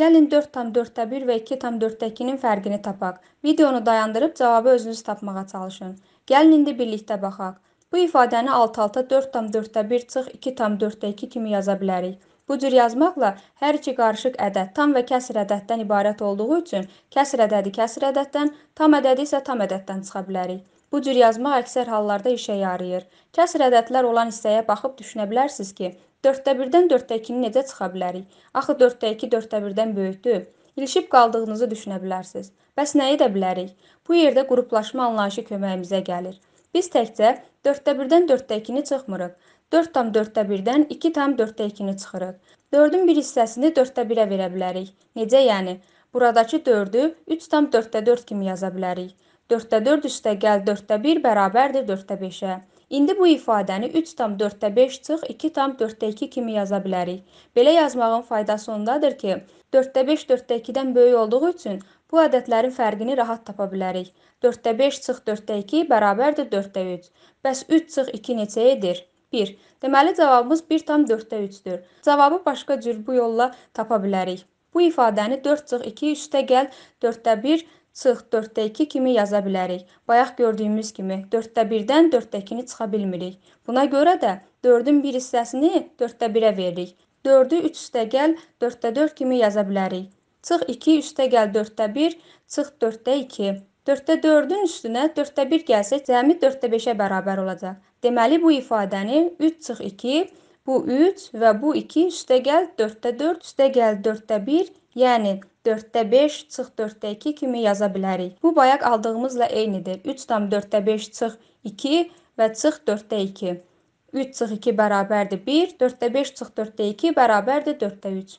Gəlin 4,4-də 1 və 2,4-dəkinin fərqini tapaq. Videonu dayandırıb cavabı özünüz tapmağa çalışın. Gəlin indi birlikdə baxaq. Bu ifadəni alt-alta 4,4-də 1 çıx 2,4-də 2 kimi yaza bilərik. Bu cür yazmaqla hər iki qarışıq ədəd tam və kəsr ədəddən ibarət olduğu üçün kəsr ədədi kəsr ədəddən, tam ədədi isə tam ədəddən çıxa bilərik. Bu cür yazma əksər hallarda işə yarayır. Kəsr ədədlər olan hissəyə baxıb düşünə bilərsiniz ki, 4də 1-dən 4də 2-ni necə çıxa bilərik? Axı 4də 2 4də 1-dən böyükdür. İlişib qaldığınızı düşünə bilərsiniz. Bəs nə edə bilərik? Bu yerdə qruplaşma anlayışı köməyimizə gəlir. Biz təkcə 4də 1-dən 4də 2-ni çıxmırıq. 4 tam 4də 1-dən 2 tam 4də 2-ni çıxırıq. 4-ün bir hissəsini 4də 1-ə verə bilərik. Necə yəni? Buradakı 4-ü 3 tam 4də 4 kimi yaza bilərik. 4-də 4 üstəgəl 4-də 1 bərabərdir 4-də 5-ə. İndi bu ifadəni 3.5 çıx 2.2 kimi yaza bilərik. Belə yazmağın faydası ondadır ki, 4.5 4.2-dən böyük olduğu üçün bu ədədlərin fərqini rahat tapa bilərik. 4.5 çıx 4.2 bərabərdir 4.3. Bəs 3 çıx 2 neçə edir? 1. Deməli cavabımız 1.4-3-dür. Cavabı başqa cür bu yolla tapa bilərik. Bu ifadəni 4 çıx 2 üstə gəl 4-də 1 çıx 4-də 2 kimi yaza bilərik. Bayaq gördüyümüz kimi 4-də 1-dən 4-də 2-ni çıxa bilmirik. Buna görə də 4-ün bir hissəsini 4-də 1-ə veririk. 4-ü 3 üstəgəl 4-də 4 kimi yaza bilərik. Çıx 2 üstəgəl 4-də 1, çıx 4-də 2. 4-də 4-ün üstünə 4-də 1 gəlsə, cəmi 4-də 5-ə bərabər olacaq. Deməli bu ifadəni 3 çıx 2 bu 3 və bu 2 üstəgəl 4-də 4 üstəgəl 4-də 1, yəni 4-də 5 çıx 4-də 2 kimi yaza bilərik. Bu bayaq aldığımızla eynidir. 3 tam 4-də 5 çıx 2 və çıx 4-də 2. 3 çıx 2 bərabərdir 1, 4-də 5 çıx 4-də 2 bərabərdir 4-də 3.